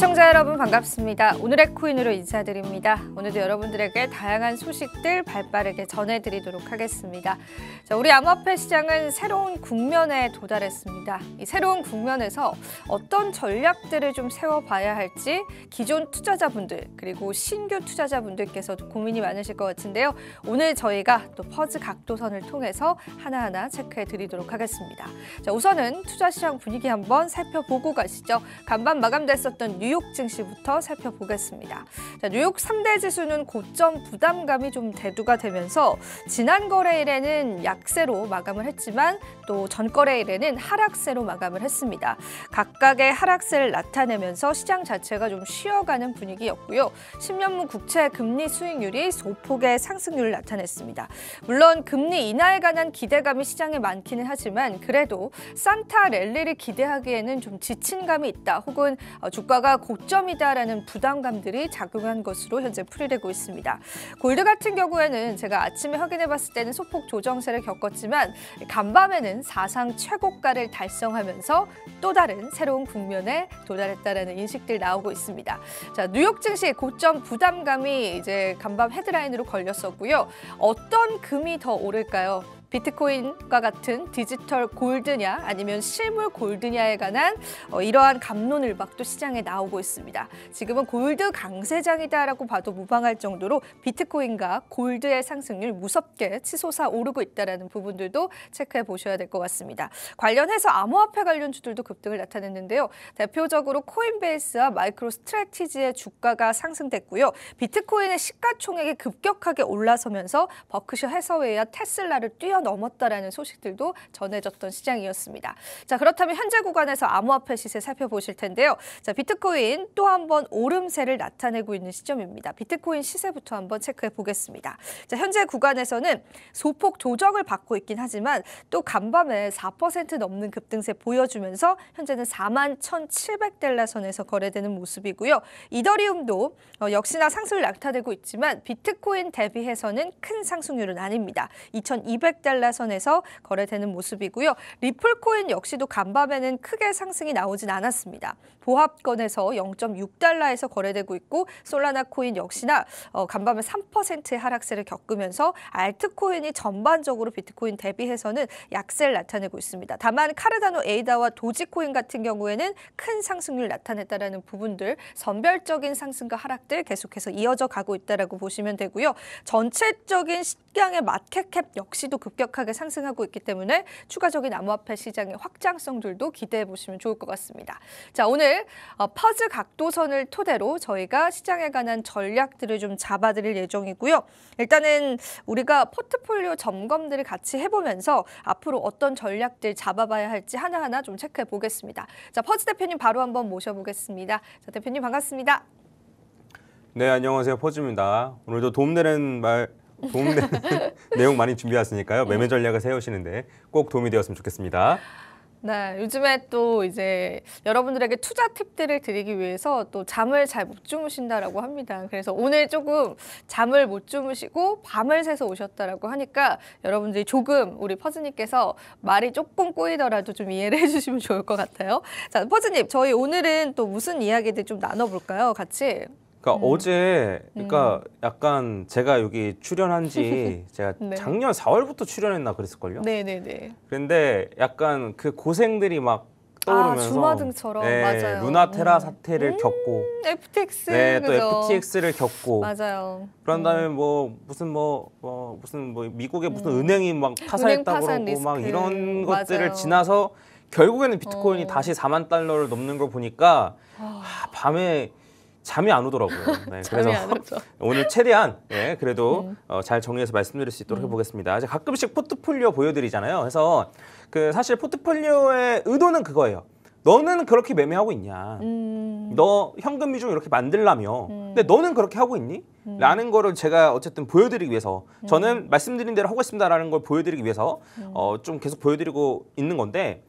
시청자 여러분 반갑습니다. 오늘의 코인으로 인사드립니다. 오늘도 여러분들에게 다양한 소식들 발빠르게 전해드리도록 하겠습니다. 자, 우리 암호화폐 시장은 새로운 국면에 도달했습니다. 이 새로운 국면에서 어떤 전략들을 좀 세워봐야 할지 기존 투자자분들 그리고 신규 투자자분들께서도 고민이 많으실 것 같은데요. 오늘 저희가 또 퍼즈 각도선을 통해서 하나하나 체크해드리도록 하겠습니다. 자, 우선은 투자 시장 분위기 한번 살펴보고 가시죠. 간밤 마감됐었던 뉴 뉴욕 증시부터 살펴보겠습니다. 자, 뉴욕 3대 지수는 고점 부담감이 좀 대두가 되면서 지난 거래일에는 약세로 마감을 했지만 또 전 거래일에는 하락세로 마감을 했습니다. 각각의 하락세를 나타내면서 시장 자체가 좀 쉬어가는 분위기였고요. 10년무 국채 금리 수익률이 소폭의 상승률을 나타냈습니다. 물론 금리 인하에 관한 기대감이 시장에 많기는 하지만 그래도 산타 랠리를 기대하기에는 좀 지친 감이 있다 혹은 어, 주가가 고점이다라는 부담감들이 작용한 것으로 현재 풀이되고 있습니다. 골드 같은 경우에는 제가 아침에 확인해봤을 때는 소폭 조정세를 겪었지만 간밤에는 사상 최고가를 달성하면서 또 다른 새로운 국면에 도달했다라는 인식들 나오고 있습니다. 자, 뉴욕 증시 고점 부담감이 이제 간밤 헤드라인으로 걸렸었고요. 어떤 금이 더 오를까요? 비트코인과 같은 디지털 골드냐 아니면 실물 골드냐에 관한 어, 이러한 감론을박도 시장에 나오고 있습니다. 지금은 골드 강세장이다라고 봐도 무방할 정도로 비트코인과 골드의 상승률 무섭게 치솟아 오르고 있다는 부분들도 체크해 보셔야 될 것 같습니다. 관련해서 암호화폐 관련 주들도 급등을 나타냈는데요. 대표적으로 코인베이스와 마이크로 스트레티지의 주가가 상승됐고요. 비트코인의 시가총액이 급격하게 올라서면서 버크셔 해서웨이와 테슬라를 뛰어 뛰어넘었다라는 소식들도 전해졌던 시장이었습니다. 자 그렇다면 현재 구간에서 암호화폐 시세 살펴보실 텐데요. 자 비트코인 또 한 번 오름세를 나타내고 있는 시점입니다. 비트코인 시세부터 한 번 체크해 보겠습니다. 자 현재 구간에서는 소폭 조정을 받고 있긴 하지만 또 간밤에 4% 넘는 급등세 보여주면서 현재는 4만 1,700달러 선에서 거래되는 모습이고요. 이더리움도 어, 역시나 상승을 나타내고 있지만 비트코인 대비해서는 큰 상승률은 아닙니다. 2,200달러 1달러 선에서 거래되는 모습이고요. 리플코인 역시도 간밤에는 크게 상승이 나오진 않았습니다. 보합권에서 0.6달러에서 거래되고 있고 솔라나 코인 역시나 어, 간밤에 3%의 하락세를 겪으면서 알트코인이 전반적으로 비트코인 대비해서는 약세를 나타내고 있습니다. 다만 카르다노 에이다와 도지코인 같은 경우에는 큰 상승률 나타냈다는 부분들 선별적인 상승과 하락들 계속해서 이어져 가고 있다라고 보시면 되고요. 전체적인 시장의 마켓캡 역시도 급격 급격하게 상승하고 있기 때문에 추가적인 암호화폐 시장의 확장성들도 기대해 보시면 좋을 것 같습니다. 자, 오늘 어, 퍼즈 각도선을 토대로 저희가 시장에 관한 전략들을 좀 잡아드릴 예정이고요. 일단은 우리가 포트폴리오 점검들을 같이 해보면서 앞으로 어떤 전략들 잡아봐야 할지 하나하나 좀 체크해 보겠습니다. 자, 퍼즈 대표님 바로 한번 모셔보겠습니다. 자, 대표님 반갑습니다. 네, 안녕하세요. 퍼즈입니다. 오늘도 도움되는 말 도움 내용 많이 준비하셨으니까요. 매매 전략을 세우시는데 꼭 도움이 되었으면 좋겠습니다. 네, 요즘에 또 이제 여러분들에게 투자 팁들을 드리기 위해서 또 잠을 잘 못 주무신다라고 합니다. 그래서 오늘 조금 잠을 못 주무시고 밤을 새서 오셨다라고 하니까 여러분들이 조금 우리 퍼즈님께서 말이 조금 꼬이더라도 좀 이해를 해주시면 좋을 것 같아요. 자, 퍼즈님, 저희 오늘은 또 무슨 이야기들 좀 나눠볼까요? 같이. 그러니까 음. 어제 그러니까 음. 약간 제가 여기 출연한 지 제가 네. 작년 4월부터 출연했나 그랬을걸요. 네네네. 그런데 약간 그 고생들이 막 아, 떠오르면서 아, 주마등처럼 네, 맞아요. 루나테라 음. 사태를 겪고 음, FTX 네, 또 그죠. FTX를 겪고 맞아요. 그런 음. 다음에 뭐 무슨 뭐, 뭐 무슨 뭐 미국의 무슨 음. 은행이 막 파산했다고 파산 그러고 리스크. 막 이런 맞아요. 것들을 지나서 결국에는 비트코인이 어. 다시 4만 달러를 넘는 걸 보니까 어. 아, 밤에 잠이 안 오더라고요. 네, 그래서 안 오늘 최대한 예, 그래도 음. 어, 잘 정리해서 말씀드릴 수 있도록 음. 해보겠습니다. 이제 가끔씩 포트폴리오 보여드리잖아요. 그래서 그 사실 포트폴리오의 의도는 그거예요. 너는 그렇게 매매하고 있냐? 음. 너 현금 위주로 이렇게 만들라며? 음. 근데 너는 그렇게 하고 있니? 음. 라는 거를 제가 어쨌든 보여드리기 위해서 음. 저는 말씀드린 대로 하고 있습니다라는 걸 보여드리기 위해서 어, 좀 계속 보여드리고 있는 건데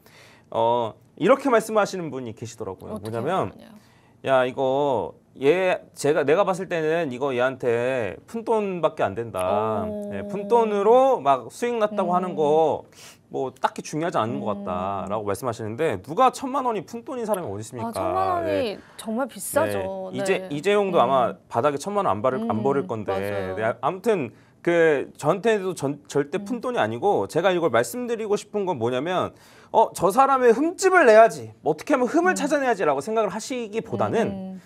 어, 이렇게 말씀하시는 분이 계시더라고요. 뭐냐면. 하냐. 야 이거 얘 제가 내가 봤을 때는 이거 얘한테 푼돈밖에 안 된다. 네, 푼돈으로 막 수익 났다고 음. 하는 거 뭐 딱히 중요하지 않은 것 음. 같다라고 말씀하시는데 누가 천만 원이 푼돈인 사람이 어디 있습니까? 아, 천만 원이 네. 정말 비싸죠. 네. 네. 이제 이재용도 음. 아마 바닥에 천만 원안 바를 안 버릴 음, 건데 네, 아무튼 그 저한테도 전, 절대 음. 푼돈이 아니고 제가 이걸 말씀드리고 싶은 건 뭐냐면 어, 저 사람의 흠집을 내야지. 뭐 어떻게 하면 흠을 음. 찾아내야지라고 생각을 하시기보다는 음, 음.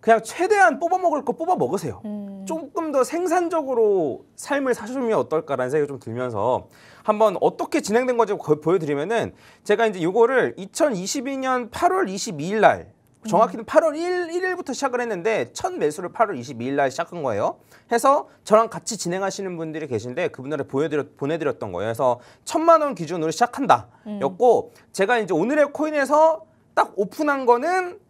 그냥 최대한 뽑아 먹을 거 뽑아 먹으세요. 음. 조금 더 생산적으로 삶을 사시면 어떨까라는 생각이 좀 들면서 한번 어떻게 진행된 건지 보여드리면은 제가 이제 이거를 2022년 8월 22일 날 음. 정확히는 8월 1, 일부터 시작을 했는데 첫 매수를 8월 22일 날 시작한 거예요. 해서 저랑 같이 진행하시는 분들이 계신데 그분들을 보여드렸, 보내드렸던 거예요. 그래서 천만 원 기준으로 시작한다 였고 음. 제가 이제 오늘의 코인에서 딱 오픈한 거는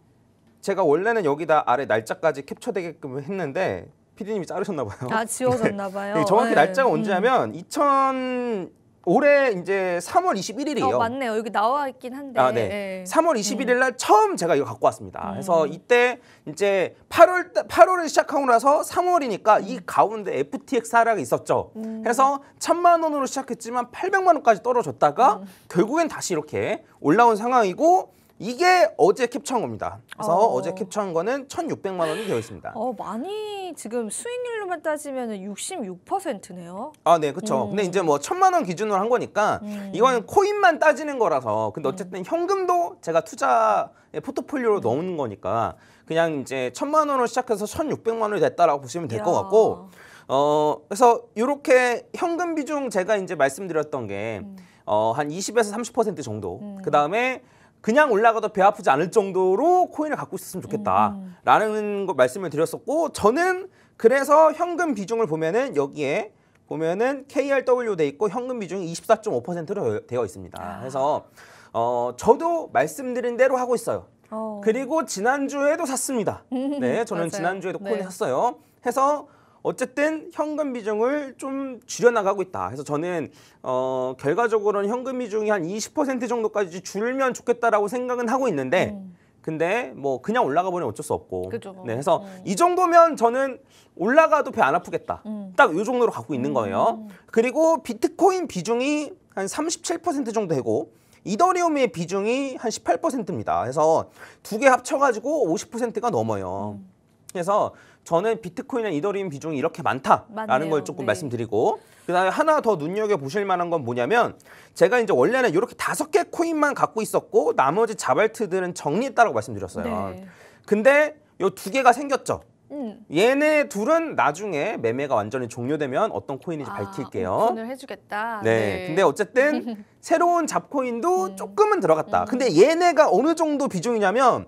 제가 원래는 여기다 아래 날짜까지 캡처되게끔 했는데 피디님이 자르셨나 봐요. 아 지워졌나 네. 봐요. 네, 정확히 네. 날짜가 언제냐면 음. 2000 올해 이제 3월 21일이에요. 어, 맞네요. 여기 나와 있긴 한데. 아, 네. 네. 3월 21일 날 음. 처음 제가 이거 갖고 왔습니다. 음. 그래서 이때 이제 8월 8월을 시작하고 나서 3월이니까 음. 이 가운데 FTX 하락이 있었죠. 음. 그래서 1000만 원으로 시작했지만 800만 원까지 떨어졌다가 음. 결국엔 다시 이렇게 올라온 상황이고 이게 어제 캡처한 겁니다. 그래서 어. 제 캡처한 거는 1,600만 원이 되어 있습니다. 어, 많이 지금 수익률로만 따지면 66%네요. 아, 네, 그렇죠. 음. 근데 이제 뭐 1,000만 원 기준으로 한 거니까 음. 이거는 코인만 따지는 거라서 근데 음. 어쨌든 음. 현금도 제가 투자 포트폴리오로 음. 넣은 거니까 그냥 이제 1,000만 원으로 시작해서 1,600만 원이 됐다라고 보시면 될 것 같고 어, 그래서 이렇게 현금 비중 제가 이제 말씀드렸던 게 음. 어, 한 20에서 30% 정도. 음. 그 다음에 그냥 올라가도 배 아프지 않을 정도로 코인을 갖고 있었으면 음. 좋겠다라는 거 말씀을 드렸었고 저는 그래서 현금 비중을 보면은 여기에 보면은 KRW 돼 있고 현금 비중이 24.5%로 되어 있습니다. 아. 그래서 어 저도 말씀드린 대로 하고 있어요. 어. 그리고 지난주에도 샀습니다. 음. 네, 저는 지난주에도 코인 네. 샀어요. 해서 어쨌든 현금 비중을 좀 줄여나가고 있다. 그래서 저는 어, 결과적으로는 현금 비중이 한 20% 정도까지 줄면 좋겠다라고 생각은 하고 있는데 음. 근데 뭐 그냥 올라가 버리면 어쩔 수 없고. 그죠. 네, 그래서 음. 이 정도면 저는 올라가도 배 안 아프겠다. 음. 딱이 정도로 갖고 있는 음. 거예요. 그리고 비트코인 비중이 한 37% 정도 되고 이더리움의 비중이 한 18%입니다. 그래서 두 개 합쳐가지고 50%가 넘어요. 음. 그래서 저는 비트코인이 이더리움 비중이 이렇게 많다라는 맞네요. 걸 조금 네. 말씀드리고 그다음에 하나 더 눈여겨 보실 만한 건 뭐냐면 제가 이제 원래는 이렇게 다섯 개 코인만 갖고 있었고 나머지 자발트들은 정리했다라고 말씀드렸어요. 네. 근데 요 두 개가 생겼죠. 음. 얘네 둘은 나중에 매매가 완전히 종료되면 어떤 코인인지 아, 밝힐게요. 오픈 해주겠다. 네. 네. 근데 어쨌든 새로운 잡코인도 음. 조금은 들어갔다. 음. 근데 얘네가 어느 정도 비중이냐면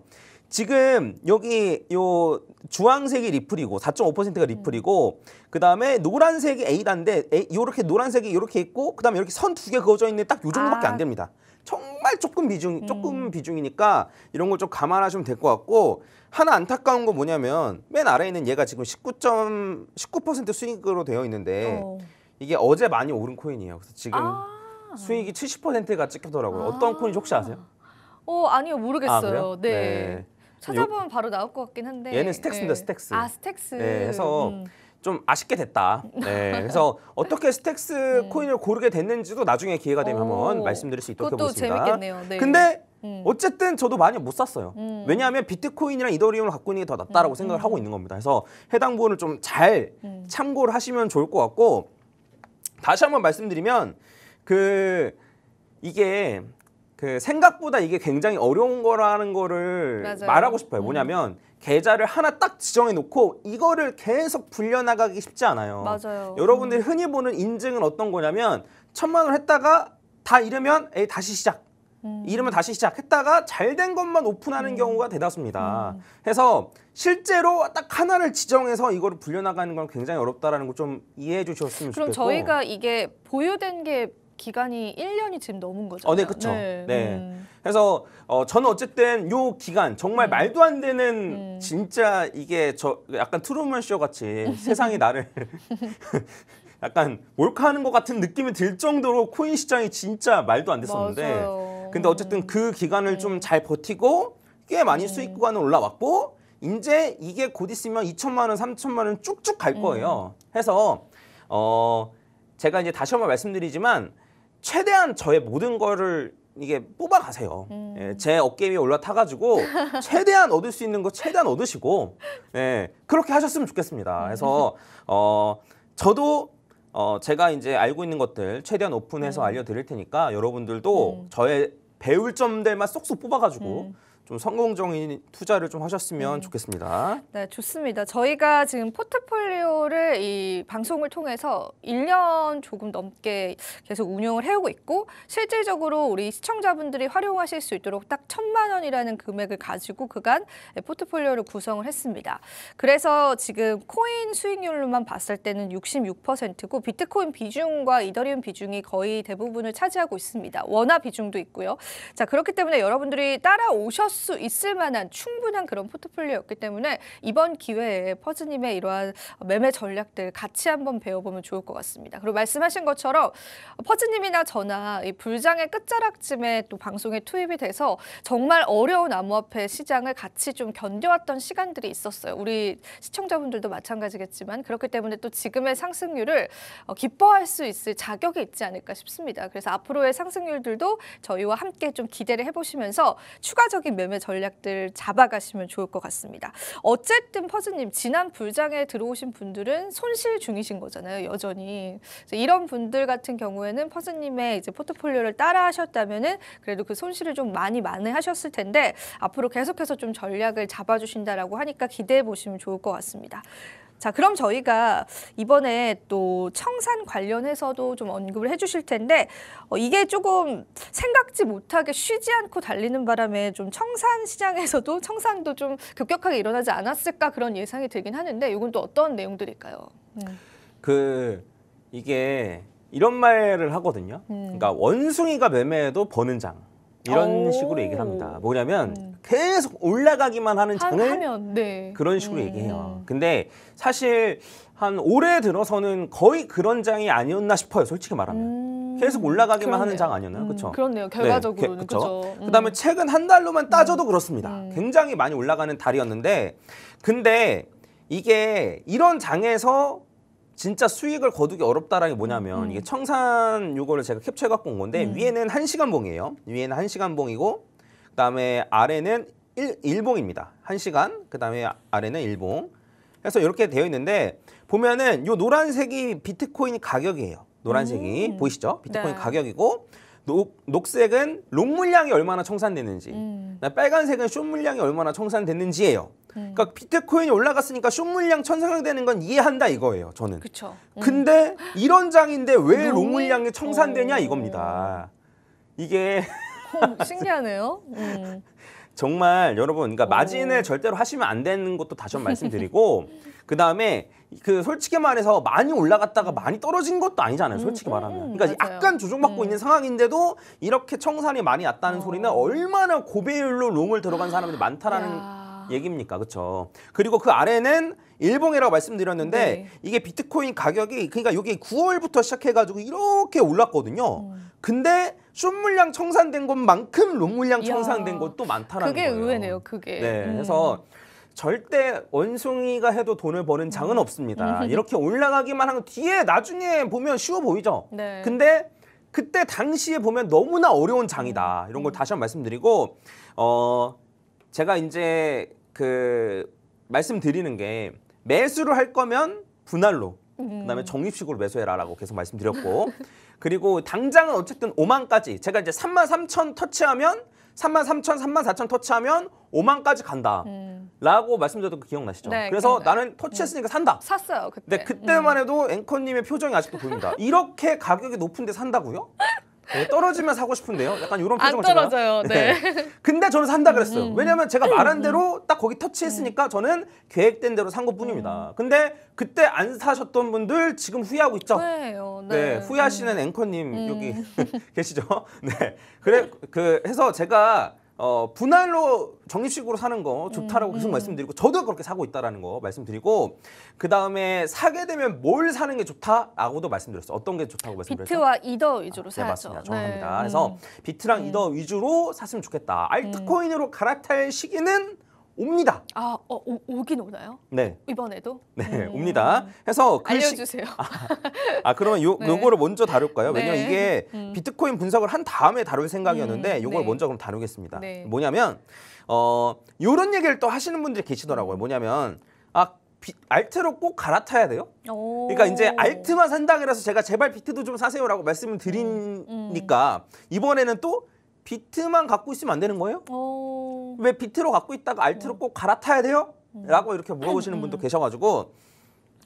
지금 여기 요 주황색이 리플이고 4.5%가 리플이고 음. 그다음에 노란색이 에이다인데 요렇게 노란색이 요렇게 있고 그다음에 이렇게 선 두 개 그어져 있는 딱요 정도밖에 아. 안 됩니다. 정말 조금 비중 조금 음. 비중이니까 이런 걸 좀 감안하시면 될 것 같고 하나 안타까운 건 뭐냐면 맨 아래에 있는 얘가 지금 19.19% 19 수익으로 되어 있는데 어. 이게 어제 많이 오른 코인이에요. 그래서 지금 아. 수익이 70%가 찍혔더라고요 아. 어떤 코인인지 혹시 아세요? 어 아니요 모르겠어요. 아, 네. 네. 찾아보면 바로 나올 것 같긴 한데 얘는 스택스입니다. 네. 스택스. 아 스택스. 네, 해서 음. 좀 아쉽게 됐다. 네, 그래서 어떻게 스택스 음. 코인을 고르게 됐는지도 나중에 기회가 되면 오. 한번 말씀드릴 수 있도록 그 해보겠습니다. 재밌겠네요. 네. 근데 음. 어쨌든 저도 많이 못 샀어요. 음. 왜냐하면 비트코인이랑 이더리움을 갖고 있는 게 더 낫다라고 음, 생각을 음. 하고 있는 겁니다. 그래서 해당 부분을 좀잘 음. 참고를 하시면 좋을 것 같고 다시 한번 말씀드리면 그 이게 그 생각보다 이게 굉장히 어려운 거라는 거를 맞아요. 말하고 싶어요. 음. 뭐냐면 음. 계좌를 하나 딱 지정해 놓고 이거를 계속 불려나가기 쉽지 않아요. 맞아요. 여러분들이 음. 흔히 보는 인증은 어떤 거냐면 천만 원 했다가 다 잃으면 에이, 다시 시작. 음. 이름을 다시 시작했다가 잘 된 것만 오픈하는 음. 경우가 대다수입니다. 음. 그래서 실제로 딱 하나를 지정해서 이거를 불려나가는 건 굉장히 어렵다라는 걸 좀 이해해 주셨으면 좋겠고 그럼 저희가 이게 보유된 게 기간이 1년이 지금 넘은 거죠. 어, 네, 그렇죠. 네. 네. 음. 그래서 어, 저는 어쨌든 요 기간 정말 음. 말도 안 되는 음. 진짜 이게 저 약간 트루먼 쇼 같이 세상이 나를 약간 몰카하는 것 같은 느낌이 들 정도로 코인 시장이 진짜 말도 안 됐었는데 맞아요. 근데 어쨌든 그 기간을 네. 음. 좀잘 버티고 꽤 많이 네. 수익 구간은 올라왔고 이제 이게 곧 있으면 2천만 원, 3천만 원 쭉쭉 갈 음. 거예요. 해서 어 제가 이제 다시 한번 말씀드리지만 최대한 저의 모든 거를 이게 뽑아 가세요. 음. 예, 제 어깨 위에 올라타 가지고 최대한 얻을 수 있는 거 최대한 얻으시고 예, 그렇게 하셨으면 좋겠습니다. 음. 그래서 어 저도 어 제가 이제 알고 있는 것들 최대한 오픈해서 음. 알려 드릴 테니까 여러분들도 음. 저의 배울 점들만 쏙쏙 뽑아 가지고 음. 좀 성공적인 투자를 좀 하셨으면 네. 좋겠습니다. 네, 좋습니다. 저희가 지금 포트폴리오를 이 방송을 통해서 1년 조금 넘게 계속 운영을 해오고 있고 실질적으로 우리 시청자분들이 활용하실 수 있도록 딱 천만 원이라는 금액을 가지고 그간 포트폴리오를 구성을 했습니다. 그래서 지금 코인 수익률로만 봤을 때는 66%고 비트코인 비중과 이더리움 비중이 거의 대부분을 차지하고 있습니다. 원화 비중도 있고요. 자, 그렇기 때문에 여러분들이 따라오셔서 수 있을 만한 충분한 그런 포트폴리오였기 때문에 이번 기회에 퍼즈님의 이러한 매매 전략들 같이 한번 배워보면 좋을 것 같습니다. 그리고 말씀하신 것처럼 퍼즈님이나 저나 이 불장의 끝자락쯤에 또 방송에 투입이 돼서 정말 어려운 암호화폐 시장을 같이 좀 견뎌왔던 시간들이 있었어요. 우리 시청자분들도 마찬가지겠지만 그렇기 때문에 또 지금의 상승률을 어, 기뻐할 수 있을 자격이 있지 않을까 싶습니다. 그래서 앞으로의 상승률들도 저희와 함께 좀 기대를 해보시면서 추가적인 매 매매 전략들 잡아가시면 좋을 것 같습니다. 어쨌든 퍼즈님 지난 불장에 들어오신 분들은 손실 중이신 거잖아요. 여전히 이런 분들 같은 경우에는 퍼즈님의 이제 포트폴리오를 따라하셨다면은 그래도 그 손실을 좀 많이 많회하셨을 텐데 앞으로 계속해서 좀 전략을 잡아주신다라고 하니까 기대해 보시면 좋을 것 같습니다. 자, 그럼 저희가 이번에 또 청산 관련해서도 좀 언급을 해주실 텐데 어, 이게 조금 생각지 못하게 쉬지 않고 달리는 바람에 좀 청산 시장에서도 청산도 좀 급격하게 일어나지 않았을까 그런 예상이 들긴 하는데 이건 또 어떤 내용들일까요? 음. 그 이게 이런 말을 하거든요. 음. 그러니까 원숭이가 매매해도 버는 장 이런 오. 식으로 얘기를 합니다. 뭐냐면 음. 계속 올라가기만 하는 장을 하면, 네. 그런 식으로 음. 얘기해요. 근데 사실 한 올해 들어서는 거의 그런 장이 아니었나 싶어요. 솔직히 말하면. 음. 계속 올라가기만 그렇네요. 하는 장 아니었나요? 음. 그렇죠. 그렇네요. 네, 결과적으로는 네, 그렇죠. 그다음에 최근 한 달로만 따져도 음. 그렇습니다. 음. 굉장히 많이 올라가는 달이었는데 근데 이게 이런 장에서 진짜 수익을 거두기 어렵다라는 게 뭐냐면 이게 청산 요거를 제가 캡처해 갖고 온 건데 위에는 한시간봉이에요 위에는 한시간봉이고 그다음에 아래는 일, 일봉입니다. 1시간. 그다음에 아래는 일봉. 그래서 이렇게 되어 있는데 보면은 요 노란색이 비트코인 가격이에요. 노란색이 음. 보이시죠? 비트코인 네. 가격이고 녹, 색은 록 물량이 얼마나 청산되는지 음. 빨간색은 숏 물량이 얼마나 청산됐는지예요. 음. 그러니까 비트코인이 올라갔으니까 숏 물량 천상되는 건 이해한다 이거예요. 저는. 그쵸. 음. 근데 이런 장인데 왜록 물량이 청산되냐 이겁니다. 이게 신기하네요. 음. 정말 여러분, 그러니까 마진을 절대로 하시면 안 되는 것도 다시 한번 말씀드리고, 그 다음에 그 솔직히 말해서 많이 올라갔다가 많이 떨어진 것도 아니잖아요. 솔직히 음, 음, 말하면. 음. 그러니까 맞아요. 약간 조정받고 음. 있는 상황인데도 이렇게 청산이 많이 났다는 어. 소리는 얼마나 고배율로 롱을 들어간 사람들이 많다라는. 야. 얘기입니까? 그렇죠. 그리고 그 아래는 일봉이라고 말씀드렸는데 네. 이게 비트코인 가격이 그러니까 여기 9월부터 시작해 가지고 이렇게 올랐거든요. 음. 근데 숏 물량 청산된 것만큼 롱 물량 청산된 것도 많다라는 그게 거예요. 그게 의외네요. 그게. 네. 음. 그래서 절대 원숭이가 해도 돈을 버는 장은 음. 없습니다. 이렇게 올라가기만 하면 뒤에 나중에 보면 쉬워 보이죠. 네. 근데 그때 당시에 보면 너무나 어려운 장이다. 이런 걸 음. 다시 한 번 말씀드리고 어 제가 이제 그 말씀드리는 게 매수를 할 거면 분할로 음. 그다음에 적립식으로 매수해라라고 계속 말씀드렸고 그리고 당장은 어쨌든 5만까지 제가 이제 3만 3천 터치하면 3만 3천, 3만 4천 터치하면 5만까지 간다라고 음. 말씀드렸던 거 기억나시죠? 네, 그래서 기억나요. 나는 터치했으니까 산다. 음. 샀어요 그때. 네, 그때만 음. 해도 앵커님의 표정이 아직도 보입니다. 이렇게 가격이 높은데 산다고요? 네, 떨어지면 사고 싶은데요. 약간 이런 표정 안 떨어져요. 제가. 네. 네. 근데 저는 산다 그랬어요. 음, 음. 왜냐면 제가 말한 대로 음, 음. 딱 거기 터치했으니까 음. 저는 계획된 대로 산 것뿐입니다. 근데 그때 안 사셨던 분들 지금 후회하고 있죠. 후회해요. 네. 네 후회하시는 앵커님 여기 계시죠. 네. 그래 그 해서 제가 어, 분할로 적립식으로 사는 거 음, 좋다라고 음, 계속 음. 말씀드리고 저도 그렇게 사고 있다라는 거 말씀드리고 그 다음에 사게 되면 뭘 사는 게 좋다라고도 말씀드렸어요. 어떤 게 좋다고 말씀드렸어 비트와 이더 위주로 사죠 아, 네, 맞습니다. 네. 정확합니다. 네. 그래서 비트랑 음. 이더 위주로 샀으면 좋겠다. 음. 알트코인으로 갈아탈 시기는 옵니다. 아, 어, 오, 오긴 오나요? 네. 이번에도? 네, 음. 옵니다. 해서 글씨... 알려주세요. 아, 아 그러면 요, 네. 거를 먼저 다룰까요? 네. 왜냐면 이게 음. 비트코인 분석을 한 다음에 다룰 생각이었는데 음, 요걸 네. 먼저 그럼 다루겠습니다. 네. 뭐냐면 어 요런 얘기를 또 하시는 분들이 계시더라고요. 뭐냐면 아 비, 알트로 꼭 갈아타야 돼요? 오. 그러니까 이제 알트만 산다 그래서 제가 제발 비트도 좀 사세요라고 말씀을 음, 음. 드리니까 이번에는 또 비트만 갖고 있으면 안 되는 거예요? 오. 음. 왜 비트로 갖고 있다가 알트로 음. 꼭 갈아타야 돼요? 음. 라고 이렇게 물어보시는 분도 계셔가지고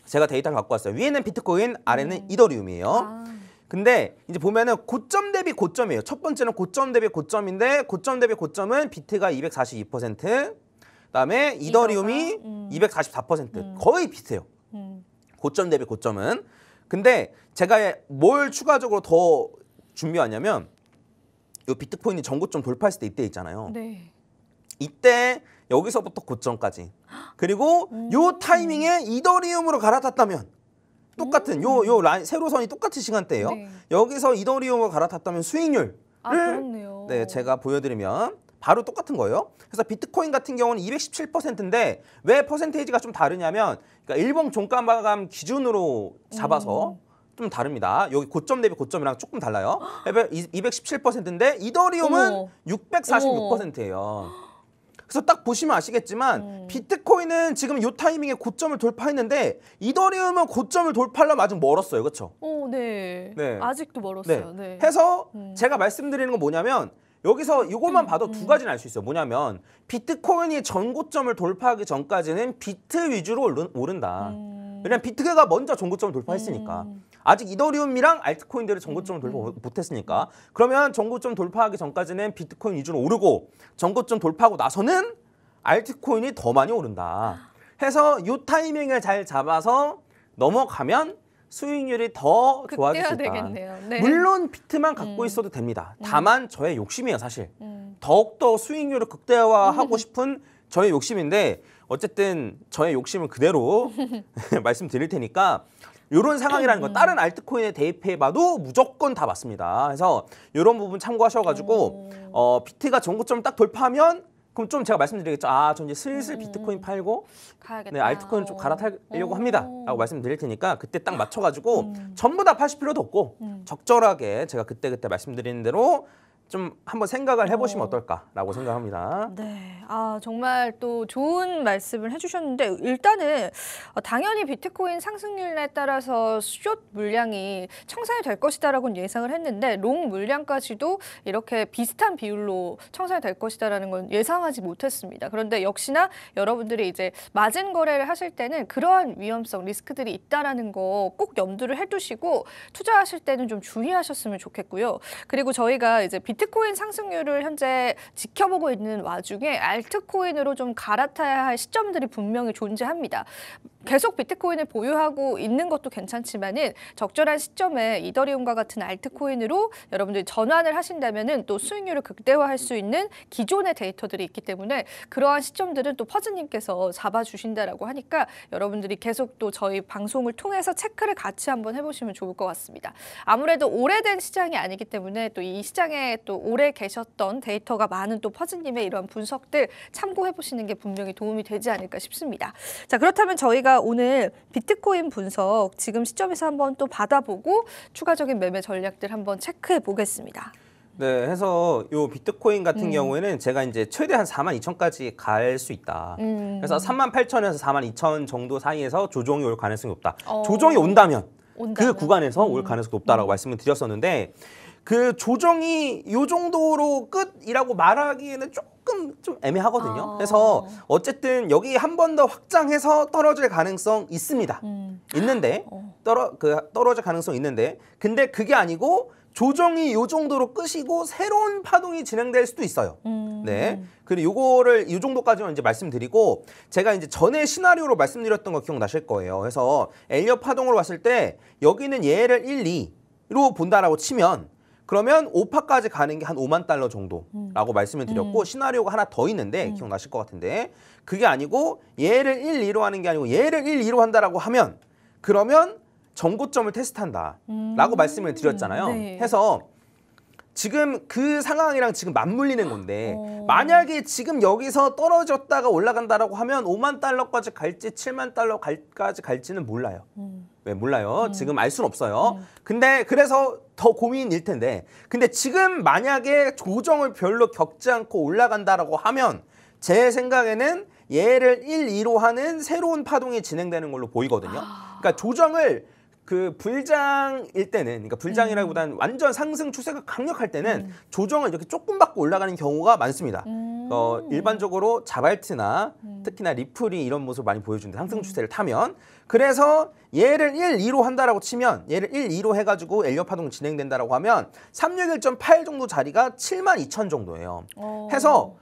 제가 데이터를 갖고 왔어요. 위에는 비트코인, 아래는 이더리움이에요. 아. 근데 이제 보면은 고점 대비 고점이에요. 첫 번째는 고점 대비 고점인데 고점 대비 고점은 비트가 242%, 그다음에 이더리움이 음. 244% 음. 거의 비슷해요. 고점 대비 고점은. 근데 제가 뭘 추가적으로 더 준비하냐면 이 비트코인이 전고점 돌파했을 때 이때 있잖아요. 네. 이때 여기서부터 고점까지 그리고 음. 요 타이밍에 이더리움으로 갈아탔다면 똑같은 요요 음. 요 라인 세로선이 똑같은 시간대예요. 네. 여기서 이더리움으로 갈아탔다면 수익률을 아, 예? 네 제가 보여드리면 바로 똑같은 거예요. 그래서 비트코인 같은 경우는 217%인데 왜 퍼센테이지가 좀 다르냐면 그러니까 일본 종가마감 기준으로 잡아서 음. 좀 다릅니다. 여기 고점 대비 고점이랑 조금 달라요. 217%인데 이더리움은 어머. 646%예요. 그래서 딱 보시면 아시겠지만 음. 비트코인은 지금 요 타이밍에 고점을 돌파했는데 이더리움은 고점을 돌파하려면 아직 멀었어요. 그렇죠? 어, 네. 네. 아직도 멀었어요. 네. 네. 해서 음. 제가 말씀드리는 건 뭐냐면 여기서 이것만 음, 봐도 음, 음. 두 가지는 알 수 있어요. 뭐냐면 비트코인이 전고점을 돌파하기 전까지는 비트 위주로 오른, 오른다. 음. 왜냐면 비트게가 먼저 전고점을 돌파했으니까. 음. 아직 이더리움이랑 알트코인들이 전고점을 음, 돌파 음. 못했으니까. 그러면 전고점 돌파하기 전까지는 비트코인 위주로 오르고 전고점 돌파하고 나서는 알트코인이 더 많이 오른다. 해서 요 타이밍을 잘 잡아서 넘어가면 수익률이 더 좋아질 수 있다. 네. 물론 비트만 갖고 음. 있어도 됩니다. 다만 저의 욕심이에요, 사실. 음. 더욱더 수익률을 극대화하고 싶은 저의 욕심인데 어쨌든 저의 욕심은 그대로 말씀드릴 테니까 이런 상황이라는 건 다른 알트코인에 대입해봐도 무조건 다 맞습니다. 그래서 이런 부분 참고하셔가지고 어, 비트가 전고점 딱 돌파하면 그럼 좀 제가 말씀드리겠죠. 아, 전 이제 슬슬 음. 비트코인 팔고 가야겠다. 네, 알트코인 좀 갈아타려고 합니다. 라고 말씀드릴 테니까 그때 딱 맞춰가지고 음. 전부 다 파실 필요도 없고 음. 적절하게 제가 그때그때 그때 말씀드리는 대로 좀 한번 생각을 어. 해보시면 어. 떨까라고 생각합니다. 네, 아 정말 또 좋은 말씀을 해주셨는데 일단은 어, 당연히 비트코인 상승률에 따라서 수 물량이 청산이 될것이다라고 예상을 했는데 롱 물량까지도 이렇게 비슷한 비율로 청산이 될 것이다라는 건 예상하지 못했습니다. 그런데 역시나 여러분들이 이제 맞은 거래를 하실 때는 그러한 위험성 리스크들이 있다라는 거 꼭 염두를 해두시고 투자하실 때는 좀 주의하셨으면 좋겠고요. 그리고 저희가 이제 비트 비트코인 상승률을 현재 지켜보고 있는 와중에 알트코인으로 좀 갈아타야 할 시점들이 분명히 존재합니다. 계속 비트코인을 보유하고 있는 것도 괜찮지만은 적절한 시점에 이더리움과 같은 알트코인으로 여러분들이 전환을 하신다면은 또 수익률을 극대화할 수 있는 기존의 데이터들이 있기 때문에 그러한 시점들은 또 퍼즈님께서 잡아주신다라고 하니까 여러분들이 계속 또 저희 방송을 통해서 체크를 같이 한번 해보시면 좋을 것 같습니다. 아무래도 오래된 시장이 아니기 때문에 또 이 시장에 또 오래 계셨던 데이터가 많은 또 퍼즈님의 이런 분석들 참고해 보시는 게 분명히 도움이 되지 않을까 싶습니다. 자 그렇다면 저희가 저희가 오늘 비트코인 분석 지금 시점에서 한번 또 받아보고 추가적인 매매 전략들 한번 체크해 보겠습니다. 네, 해서 요 비트코인 같은 음. 경우에는 제가 이제 최대한 4만 2천까지 갈 수 있다. 음. 그래서 3만 8천에서 4만 2천 정도 사이에서 조정이 올 가능성이 높다. 어. 조정이 온다면, 그 온다면, 그 구간에서 음. 올 가능성이 높다라고 음. 말씀을 드렸었는데 그 조정이 요 정도로 끝이라고 말하기에는 조금 조금 좀 애매하거든요. 아. 그래서 어쨌든 여기 한 번 더 확장해서 떨어질 가능성 있습니다. 음. 있는데 어. 떨어 그 떨어질 가능성 있는데 근데 그게 아니고 조정이 요 정도로 끄시고 새로운 파동이 진행될 수도 있어요. 음. 네. 그리고 요거를 요 정도까지만 이제 말씀드리고 제가 이제 전에 시나리오로 말씀드렸던 거 기억나실 거예요. 그래서 엘리어 파동으로 봤을 때 여기는 얘를 1, 2로 본다라고 치면 그러면 5파까지 가는 게 한 5만 달러 정도라고 음. 말씀을 드렸고 음. 시나리오가 하나 더 있는데 음. 기억나실 것 같은데 그게 아니고 얘를 1, 2로 하는 게 아니고 얘를 1, 2로 한다라고 하면 그러면 정고점을 테스트한다라고 음. 말씀을 드렸잖아요. 네. 해서 지금 그 상황이랑 지금 맞물리는 건데 어. 만약에 지금 여기서 떨어졌다가 올라간다라고 하면 5만 달러까지 갈지 7만 달러까지 갈지는 몰라요. 음. 왜 네, 몰라요? 음. 지금 알 수는 없어요. 음. 근데 그래서 더 고민일 텐데 근데 지금 만약에 조정을 별로 겪지 않고 올라간다라고 하면 제 생각에는 얘를 1, 2로 하는 새로운 파동이 진행되는 걸로 보이거든요. 아. 그러니까 조정을 그 불장일 때는 그러니까 불장이라기보다는 음. 완전 상승 추세가 강력할 때는 음. 조정을 이렇게 조금 받고 올라가는 경우가 많습니다. 음. 어, 일반적으로 자발트나 음. 특히나 리플이 이런 모습을 많이 보여주는데 상승 음. 추세를 타면 그래서 얘를 1, 2로 한다라고 치면 얘를 1, 2로 해가지고 엘리어 파동 진행된다라고 하면 36.8 1 정도 자리가 7만 2천 정도예요. 오. 어. 해서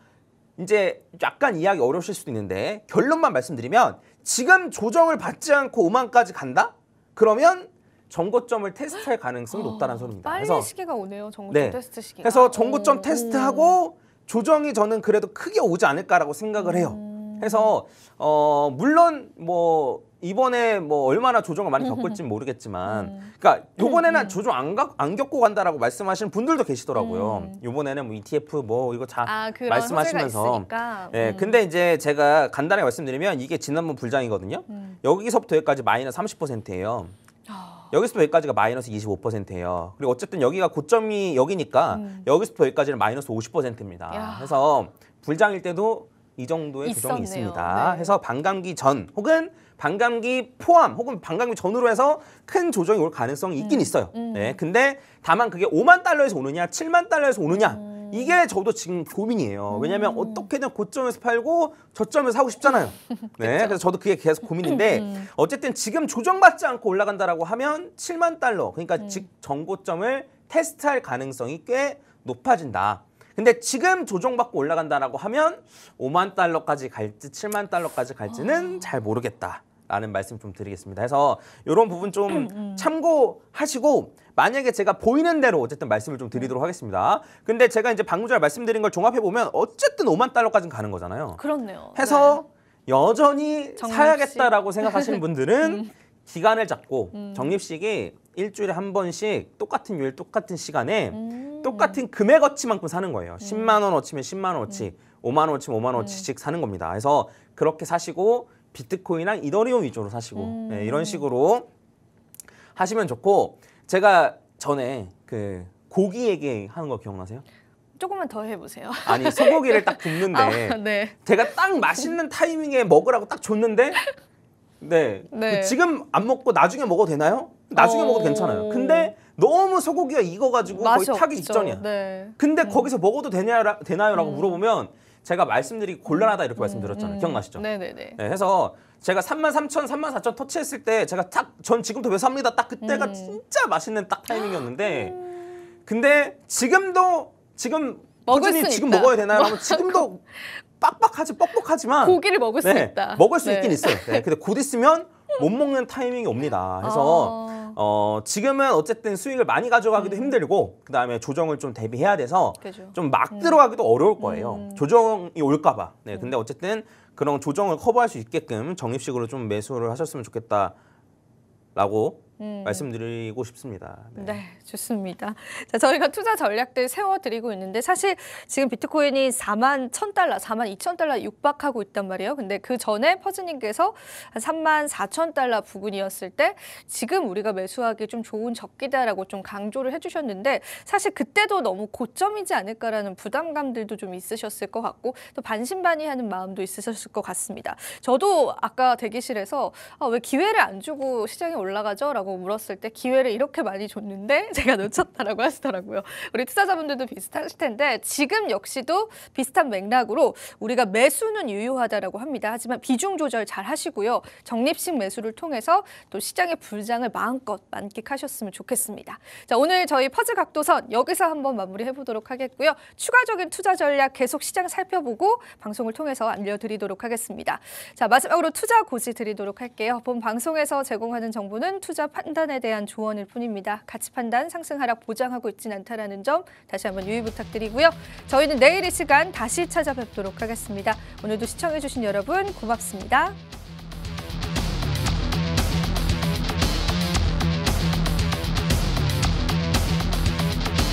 이제 약간 이해하기 어려우실 수도 있는데 결론만 말씀드리면 지금 조정을 받지 않고 5만까지 간다? 그러면 정고점을 테스트할 가능성이 아, 높다는 소리입니다. 빨리 그래서 시기가 오네요. 정고점 네. 테스트 시기가. 그래서 정고점 오. 테스트하고 조정이 저는 그래도 크게 오지 않을까라고 생각을 해요. 음. 그래서 어 물론 뭐 이번에 뭐 얼마나 조정을 많이 겪을진 모르겠지만 음. 그러니까 음, 요번에는 음. 조정 안, 가, 안 겪고 간다라고 말씀하시는 분들도 계시더라고요. 요번에는 뭐 ETF 뭐 이거 다 아, 말씀하시면서 예, 네, 근데 이제 제가 간단하게 말씀드리면 이게 지난번 불장이거든요. 여기서부터 여기까지 마이너스 30%예요. 아. 여기서부터 여기까지가 마이너스 25%예요. 그리고 어쨌든 여기가 고점이 여기니까 여기서부터 여기까지는 마이너스 50%입니다. 야. 그래서 불장일 때도 이 정도의 조정이 있습니다. 네. 해서 반감기 전 혹은 반감기 포함 혹은 반감기 전후로 해서 큰 조정이 올 가능성이 있긴 음. 있어요. 음. 네, 근데 다만 그게 5만 달러에서 오느냐 7만 달러에서 오느냐 음. 이게 저도 지금 고민이에요. 왜냐면 음. 어떻게든 고점에서 팔고 저점에서 하고 싶잖아요. 네, 그래서 저도 그게 계속 고민인데 음. 어쨌든 지금 조정받지 않고 올라간다라고 하면 7만 달러 그러니까 즉 음. 정고점을 테스트할 가능성이 꽤 높아진다. 근데 지금 조정받고 올라간다라고 하면 5만 달러까지 갈지 7만 달러까지 갈지는 아... 잘 모르겠다. 라는 말씀 좀 드리겠습니다. 해서 이런 부분 좀 음, 음. 참고하시고 만약에 제가 보이는 대로 어쨌든 말씀을 좀 드리도록 네. 하겠습니다. 근데 제가 이제 방금 전에 말씀드린 걸 종합해 보면 어쨌든 5만 달러까지는 가는 거잖아요. 그렇네요. 해서 네. 여전히 사야겠다라고 생각하시는 분들은 음. 기간을 잡고 음. 적립식이 일주일에 한 번씩 똑같은 요일 똑같은 시간에 음. 똑같은 금액 어치만큼 사는 거예요. 1 음. 0만원 어치면 1 0만원 어치, 5만원 어치면 5만 원어치씩 사는 겁니다. 그래서 그렇게 사시고 비트코인이랑 이더리움 위주로 사시고 음. 네, 이런 식으로 하시면 좋고 제가 전에 그 고기 얘기 하는 거 기억나세요? 조금만 더 해보세요. 아니 소고기를 딱 굽는데 아, 네. 제가 딱 맛있는 타이밍에 먹으라고 딱 줬는데 네, 네. 지금 안 먹고 나중에 먹어도 되나요? 나중에 어... 먹어도 괜찮아요. 어. 근데 너무 소고기가 익어가지고 거의 타기 직전이야. 네. 근데 음. 거기서 먹어도 되냐, 되나요라고 음. 물어보면 제가 말씀드리기 곤란하다 이렇게 음, 말씀드렸잖아요. 음. 기억나시죠? 네네네. 네, 해서 제가 3만 3천, 3만 4천 터치했을 때 제가 딱 전 지금도 왜 삽니다. 딱 그때가 음. 진짜 맛있는 딱 타이밍이었는데 아. 근데 지금도 지금 먹을 수 지금 먹어야 되나요? 하 지금도 빡빡하지 뻑뻑하지만 고기를 먹을 수 네, 있다. 먹을 수 네. 있긴 있어요. 네, 근데 곧 있으면 못 먹는 타이밍이 옵니다. 그래서 아... 어, 지금은 어쨌든 수익을 많이 가져가기도 음. 힘들고 그다음에 조정을 좀 대비해야 돼서 그죠. 좀막 음. 들어가기도 어려울 거예요. 음. 조정이 올까 봐. 네. 음. 근데 어쨌든 그런 조정을 커버할 수 있게끔 정립식으로좀 매수를 하셨으면 좋겠다라고 음. 말씀드리고 싶습니다. 네. 네. 좋습니다. 자, 저희가 투자 전략들 세워드리고 있는데 사실 지금 비트코인이 4만 1 0달러 4만 2 0달러 육박하고 있단 말이에요. 근데 그 전에 퍼즈님께서 한 3만 4 0달러 부근이었을 때 지금 우리가 매수하기 좀 좋은 적기다라고 좀 강조를 해주셨는데 사실 그때도 너무 고점이지 않을까라는 부담감들도 좀 있으셨을 것 같고 또 반신반의하는 마음도 있으셨을 것 같습니다. 저도 아까 대기실에서 아, 왜 기회를 안 주고 시장이 올라가죠? 라고 라고 물었을 때 기회를 이렇게 많이 줬는데 제가 놓쳤다라고 하시더라고요. 우리 투자자분들도 비슷하실 텐데 지금 역시도 비슷한 맥락으로 우리가 매수는 유효하다라고 합니다. 하지만 비중 조절 잘 하시고요. 적립식 매수를 통해서 또 시장의 불장을 마음껏 만끽하셨으면 좋겠습니다. 자, 오늘 저희 퍼즐 각도선 여기서 한번 마무리해 보도록 하겠고요. 추가적인 투자 전략 계속 시장 살펴보고 방송을 통해서 알려드리도록 하겠습니다. 자, 마지막으로 투자 고지 드리도록 할게요. 본 방송에서 제공하는 정보는 투자 판단에 대한 조언일 뿐입니다. 가치 판단 상승 하락 보장하고 있진 않다라는 점 다시 한번 유의 부탁드리고요. 저희는 내일 이 시간 다시 찾아뵙도록 하겠습니다. 오늘도 시청해주신 여러분 고맙습니다.